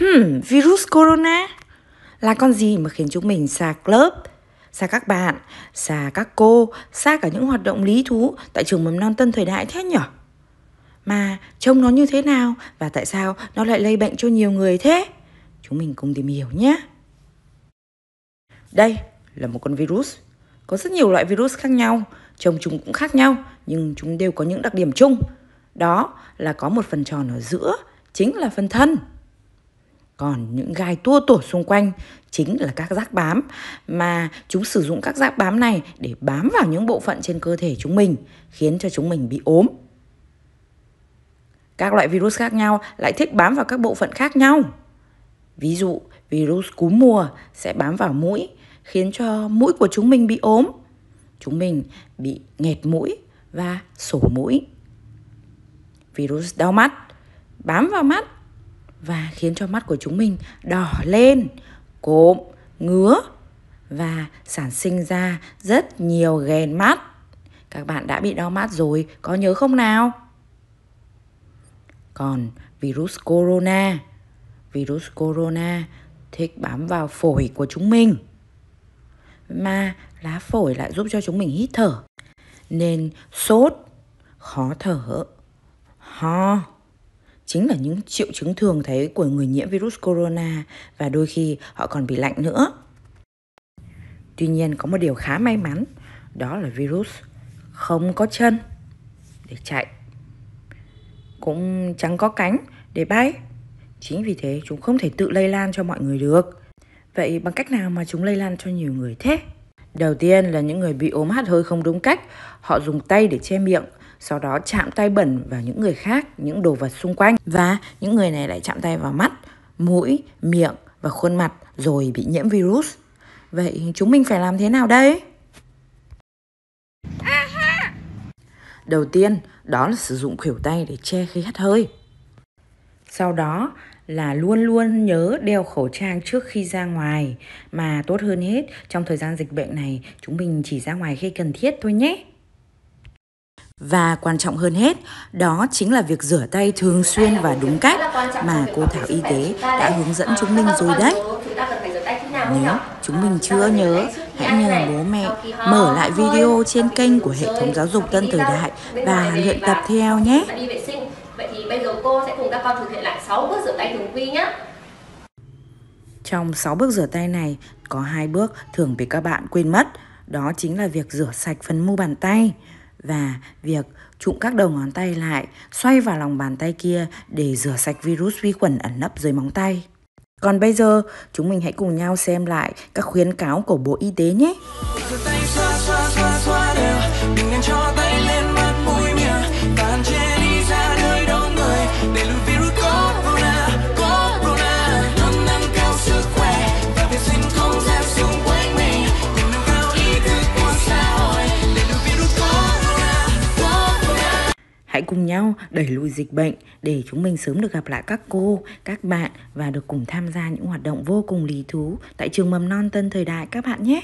Hmm, virus corona là con gì mà khiến chúng mình xa lớp, xa các bạn, xa các cô, xa cả những hoạt động lý thú tại trường mầm non Tân Thời Đại thế nhở? Mà trông nó như thế nào và tại sao nó lại lây bệnh cho nhiều người thế? Chúng mình cùng tìm hiểu nhé. Đây là một con virus. Có rất nhiều loại virus khác nhau, trông chúng cũng khác nhau, nhưng chúng đều có những đặc điểm chung. Đó là có một phần tròn ở giữa, chính là phần thân còn những gai tua tủa xung quanh chính là các rác bám mà chúng sử dụng các rác bám này để bám vào những bộ phận trên cơ thể chúng mình khiến cho chúng mình bị ốm các loại virus khác nhau lại thích bám vào các bộ phận khác nhau ví dụ virus cúm mùa sẽ bám vào mũi khiến cho mũi của chúng mình bị ốm chúng mình bị nghẹt mũi và sổ mũi virus đau mắt bám vào mắt và khiến cho mắt của chúng mình đỏ lên, cộm, ngứa và sản sinh ra rất nhiều ghèn mắt. Các bạn đã bị đau mắt rồi, có nhớ không nào? Còn virus corona, virus corona thích bám vào phổi của chúng mình. Mà lá phổi lại giúp cho chúng mình hít thở. Nên sốt, khó thở, ho chính là những triệu chứng thường thấy của người nhiễm virus corona và đôi khi họ còn bị lạnh nữa. Tuy nhiên có một điều khá may mắn, đó là virus không có chân để chạy, cũng chẳng có cánh để bay. Chính vì thế chúng không thể tự lây lan cho mọi người được. Vậy bằng cách nào mà chúng lây lan cho nhiều người thế? Đầu tiên là những người bị ốm hắt hơi không đúng cách, họ dùng tay để che miệng sau đó chạm tay bẩn vào những người khác, những đồ vật xung quanh và những người này lại chạm tay vào mắt, mũi, miệng và khuôn mặt rồi bị nhiễm virus. Vậy chúng mình phải làm thế nào đây? Đầu tiên, đó là sử dụng khuỷu tay để che khi hắt hơi. Sau đó là luôn luôn nhớ đeo khẩu trang trước khi ra ngoài mà tốt hơn hết trong thời gian dịch bệnh này chúng mình chỉ ra ngoài khi cần thiết thôi nhé. Và quan trọng hơn hết, đó chính là việc rửa tay thường xuyên và đúng cách mà cô Thảo Y tế đã hướng dẫn chúng mình rồi đấy. Nếu chúng mình chưa nhớ, hãy nhờ bố mẹ mở lại video trên kênh của hệ thống giáo dục Tân Thời Đại và luyện tập theo nhé. Vậy thì bây giờ cô sẽ cùng các con thực hiện lại 6 bước rửa tay thường quy nhé. Trong 6 bước rửa tay này, có hai bước thường bị các bạn quên mất, đó chính là việc rửa sạch phần mu bàn tay và việc trụng các đầu ngón tay lại, xoay vào lòng bàn tay kia để rửa sạch virus vi khuẩn ẩn nấp dưới móng tay. Còn bây giờ, chúng mình hãy cùng nhau xem lại các khuyến cáo của Bộ Y tế nhé. Rửa tay xoa xoa xoa xoa đều, đừng Hãy cùng nhau đẩy lùi dịch bệnh để chúng mình sớm được gặp lại các cô, các bạn và được cùng tham gia những hoạt động vô cùng lý thú tại trường mầm non Tân Thời Đại các bạn nhé.